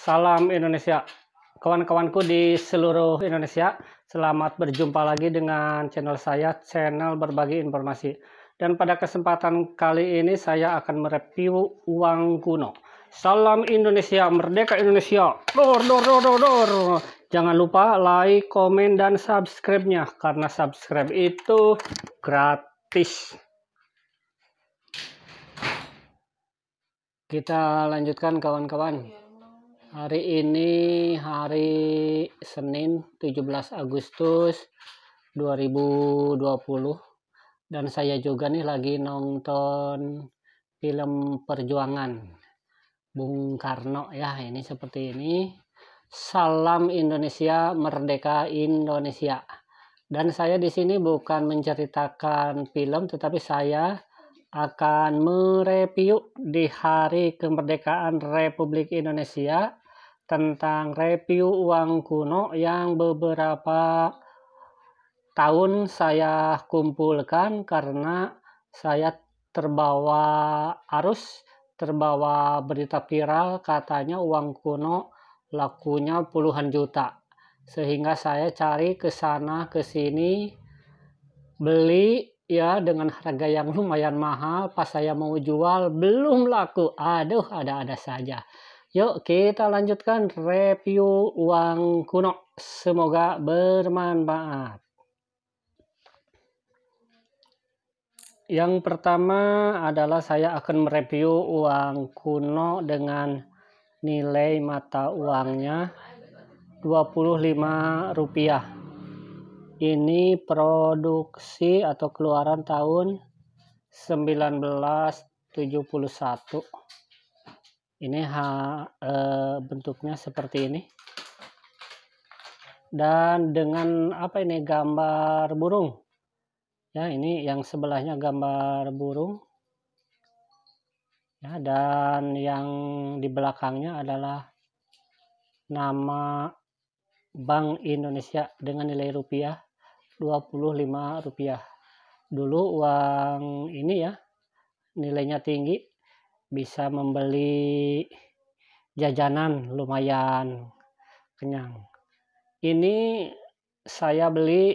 Salam Indonesia. Kawan-kawanku di seluruh Indonesia, selamat berjumpa lagi dengan channel saya, channel berbagi informasi. Dan pada kesempatan kali ini saya akan mereview uang kuno. Salam Indonesia, merdeka Indonesia. Dor, dor, dor, dor, dor. Jangan lupa like, komen, dan subscribe-nya. Karena subscribe itu gratis. Kita lanjutkan kawan-kawan. Hari ini hari Senin 17 Agustus 2020 dan saya juga nih lagi nonton film Perjuangan Bung Karno ya ini seperti ini Salam Indonesia Merdeka Indonesia dan saya di sini bukan menceritakan film tetapi saya akan mereview di hari kemerdekaan Republik Indonesia tentang review uang kuno yang beberapa tahun saya kumpulkan karena saya terbawa arus, terbawa berita viral katanya uang kuno lakunya puluhan juta. Sehingga saya cari ke sana ke sini beli ya dengan harga yang lumayan mahal pas saya mau jual belum laku. Aduh, ada-ada saja. Yuk kita lanjutkan review uang kuno. Semoga bermanfaat. Yang pertama adalah saya akan mereview uang kuno dengan nilai mata uangnya Rp25. Ini produksi atau keluaran tahun 1971 ini ha, e, eh, bentuknya seperti ini dan dengan apa ini gambar burung ya ini yang sebelahnya gambar burung ya dan yang di belakangnya adalah nama Bank Indonesia dengan nilai rupiah 25 rupiah dulu uang ini ya nilainya tinggi bisa membeli jajanan lumayan kenyang ini saya beli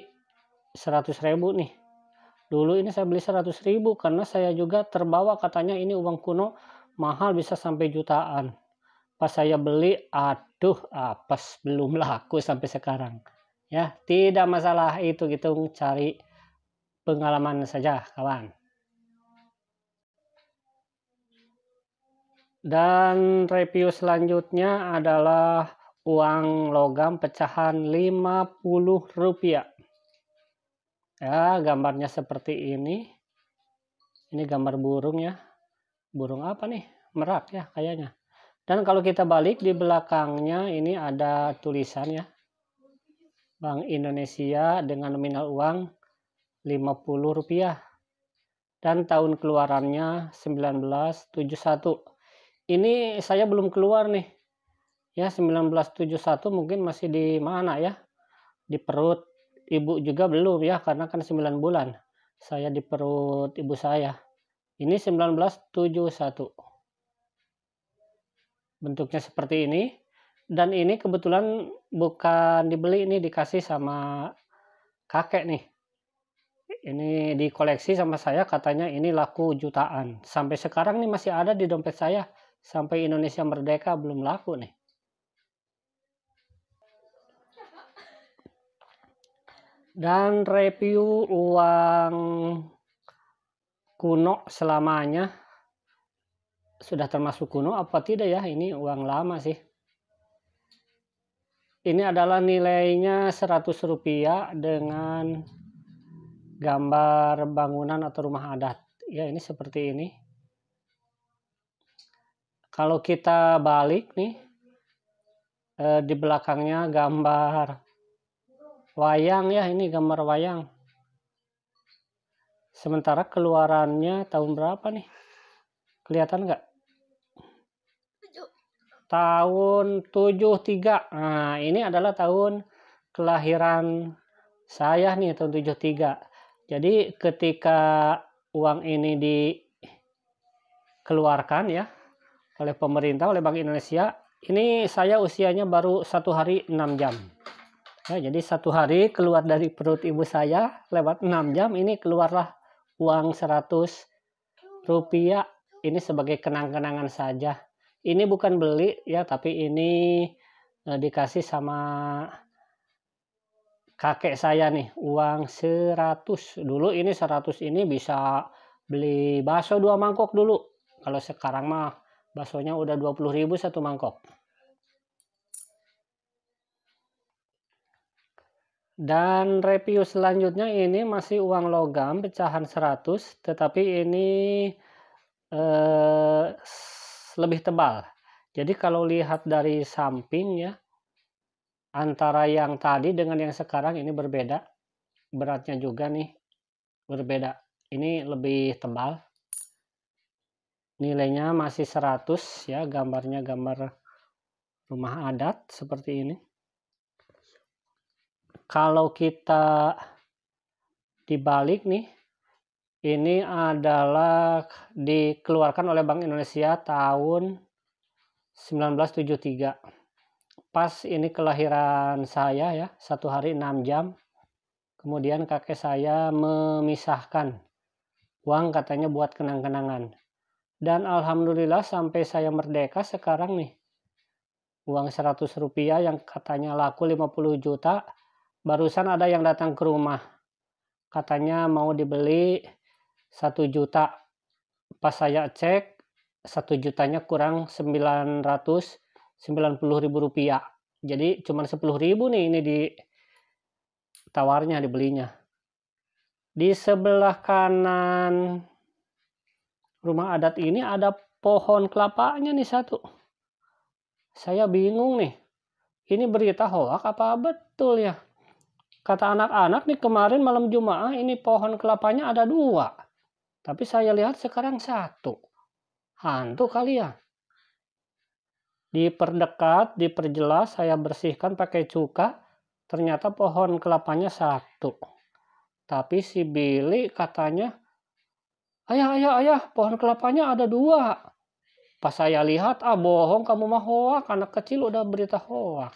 100 ribu nih dulu ini saya beli 100 ribu karena saya juga terbawa katanya ini uang kuno mahal bisa sampai jutaan pas saya beli aduh apes belum laku sampai sekarang ya tidak masalah itu gitu cari pengalaman saja kawan Dan review selanjutnya adalah uang logam pecahan rp rupiah. Ya, gambarnya seperti ini. Ini gambar burung ya. Burung apa nih? Merak ya kayaknya. Dan kalau kita balik di belakangnya ini ada tulisan ya. Bank Indonesia dengan nominal uang rp rupiah dan tahun keluarannya 1971 ini saya belum keluar nih ya 1971 mungkin masih di mana ya di perut ibu juga belum ya karena kan 9 bulan saya di perut ibu saya ini 1971 bentuknya seperti ini dan ini kebetulan bukan dibeli ini dikasih sama kakek nih ini dikoleksi sama saya katanya ini laku jutaan sampai sekarang nih masih ada di dompet saya sampai Indonesia merdeka belum laku nih. Dan review uang kuno selamanya sudah termasuk kuno apa tidak ya? Ini uang lama sih. Ini adalah nilainya 100 rupiah dengan gambar bangunan atau rumah adat. Ya ini seperti ini kalau kita balik nih, eh, di belakangnya gambar wayang ya, ini gambar wayang. Sementara keluarannya tahun berapa nih? Kelihatan nggak? Tahun 73. Nah, ini adalah tahun kelahiran saya nih tahun 73. Jadi ketika uang ini dikeluarkan ya, oleh pemerintah oleh Bank Indonesia ini saya usianya baru satu hari enam jam ya, jadi satu hari keluar dari perut ibu saya lewat enam jam ini keluarlah uang 100 rupiah ini sebagai kenang-kenangan saja ini bukan beli ya tapi ini eh, dikasih sama kakek saya nih uang 100 dulu ini 100 ini bisa beli bakso dua mangkok dulu kalau sekarang mah Baksonya udah 20.000 satu mangkok. Dan review selanjutnya ini masih uang logam pecahan 100 tetapi ini eh, lebih tebal. Jadi kalau lihat dari samping ya antara yang tadi dengan yang sekarang ini berbeda. Beratnya juga nih berbeda. Ini lebih tebal nilainya masih 100 ya gambarnya gambar rumah adat seperti ini kalau kita dibalik nih ini adalah dikeluarkan oleh Bank Indonesia tahun 1973 pas ini kelahiran saya ya satu hari enam jam kemudian kakek saya memisahkan uang katanya buat kenang-kenangan dan alhamdulillah sampai saya merdeka sekarang nih. Uang 100 rupiah yang katanya laku 50 juta. Barusan ada yang datang ke rumah. Katanya mau dibeli 1 juta. Pas saya cek 1 jutanya kurang 990 ribu rupiah. Jadi cuma 10 ribu nih ini di tawarnya dibelinya. Di sebelah kanan rumah adat ini ada pohon kelapanya nih satu. Saya bingung nih. Ini berita hoak apa betul ya? Kata anak-anak nih kemarin malam Jumaat ini pohon kelapanya ada dua. Tapi saya lihat sekarang satu. Hantu kali ya? Diperdekat, diperjelas, saya bersihkan pakai cuka. Ternyata pohon kelapanya satu. Tapi si Billy katanya Ayah, ayah, ayah, pohon kelapanya ada dua. Pas saya lihat, ah bohong kamu mah hoak, anak kecil udah berita hoak.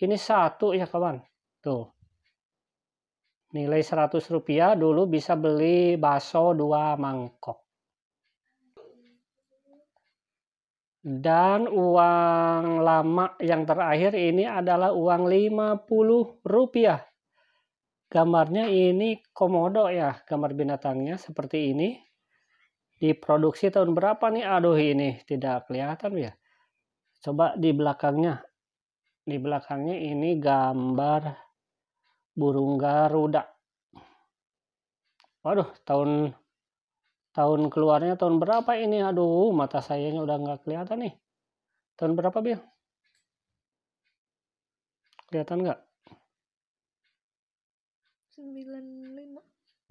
Ini satu ya kawan, tuh. Nilai 100 rupiah dulu bisa beli baso dua mangkok. Dan uang lama yang terakhir ini adalah uang 50 rupiah gambarnya ini komodo ya gambar binatangnya seperti ini diproduksi tahun berapa nih aduh ini tidak kelihatan ya coba di belakangnya di belakangnya ini gambar burung garuda waduh tahun tahun keluarnya tahun berapa ini aduh mata sayanya udah nggak kelihatan nih tahun berapa Bil kelihatan nggak sembilan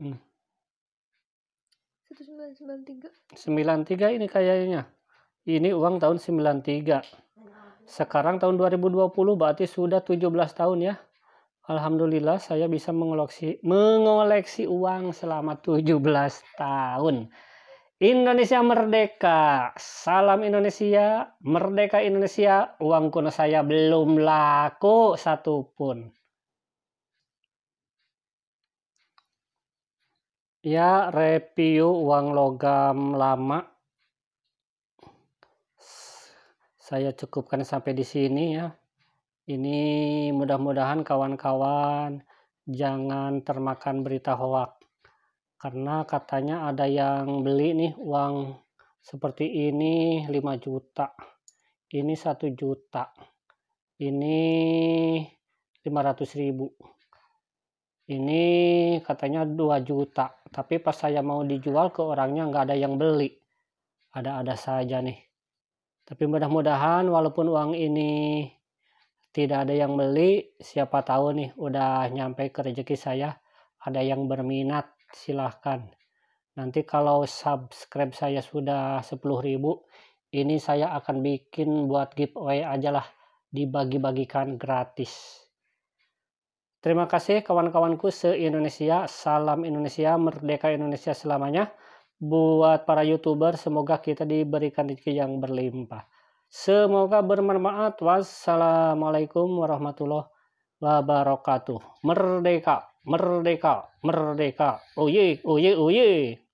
hmm. 1993 93 ini kayaknya ini uang tahun 93 sekarang tahun 2020 berarti sudah 17 tahun ya Alhamdulillah saya bisa mengoleksi, mengoleksi uang selama 17 tahun. Indonesia merdeka. Salam Indonesia, merdeka Indonesia. Uang kuno saya belum laku satupun. Ya, review uang logam lama. Saya cukupkan sampai di sini ya. Ini mudah-mudahan kawan-kawan jangan termakan berita hoak. Karena katanya ada yang beli nih uang seperti ini 5 juta. Ini 1 juta. Ini 500 ribu ini katanya 2 juta tapi pas saya mau dijual ke orangnya nggak ada yang beli ada-ada saja nih tapi mudah-mudahan walaupun uang ini tidak ada yang beli siapa tahu nih udah nyampe ke rezeki saya ada yang berminat silahkan nanti kalau subscribe saya sudah 10.000 ini saya akan bikin buat giveaway aja lah dibagi-bagikan gratis Terima kasih kawan-kawanku se-Indonesia. Salam Indonesia, Merdeka Indonesia selamanya. Buat para YouTuber, semoga kita diberikan rezeki yang berlimpah. Semoga bermanfaat. Wassalamualaikum warahmatullahi wabarakatuh. Merdeka, merdeka, merdeka. Oye, oye, oye.